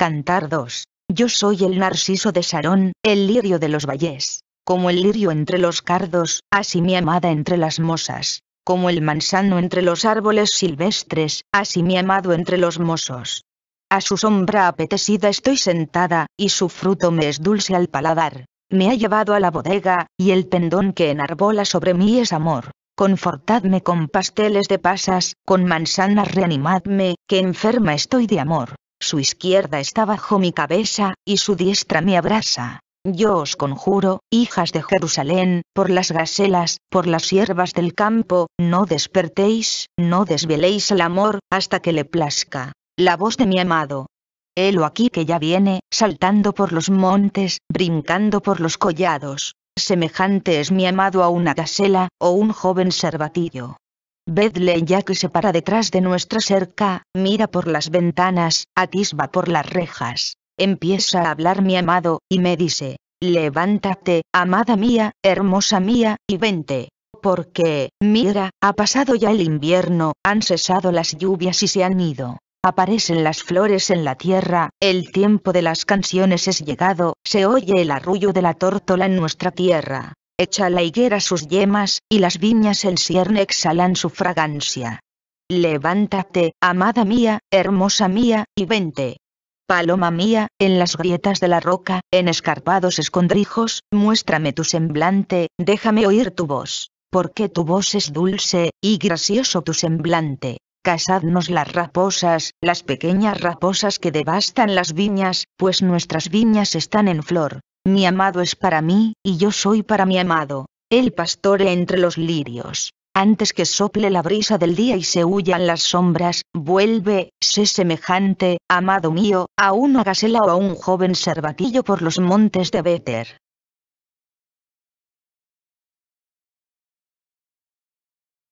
Cantar 2. Yo soy el narciso de Sarón, el lirio de los valles. Como el lirio entre los cardos, así mi amada entre las mosas. Como el manzano entre los árboles silvestres, así mi amado entre los mozos. A su sombra apetecida estoy sentada, y su fruto me es dulce al paladar. Me ha llevado a la bodega, y el pendón que enarbola sobre mí es amor. Confortadme con pasteles de pasas, con manzanas reanimadme, que enferma estoy de amor. Su izquierda está bajo mi cabeza, y su diestra me abraza. Yo os conjuro, hijas de Jerusalén, por las gacelas, por las hierbas del campo, no despertéis, no desveléis el amor, hasta que le plazca. La voz de mi amado. Él o aquí que ya viene, saltando por los montes, brincando por los collados. Semejante es mi amado a una gacela, o un joven cervatillo. Vedle ya que se para detrás de nuestra cerca, mira por las ventanas, atisba por las rejas. Empieza a hablar mi amado, y me dice, levántate, amada mía, hermosa mía, y vente. Porque, mira, ha pasado ya el invierno, han cesado las lluvias y se han ido. Aparecen las flores en la tierra, el tiempo de las canciones es llegado, se oye el arrullo de la tórtola en nuestra tierra echa la higuera sus yemas, y las viñas en cierne exhalan su fragancia. Levántate, amada mía, hermosa mía, y vente. Paloma mía, en las grietas de la roca, en escarpados escondrijos, muéstrame tu semblante, déjame oír tu voz, porque tu voz es dulce, y gracioso tu semblante. Casadnos las raposas, las pequeñas raposas que devastan las viñas, pues nuestras viñas están en flor, mi amado es para mí, y yo soy para mi amado. el pastor entre los lirios. Antes que sople la brisa del día y se huyan las sombras, vuelve, sé semejante, amado mío, a una gacela o a un joven cervatillo por los montes de Béter.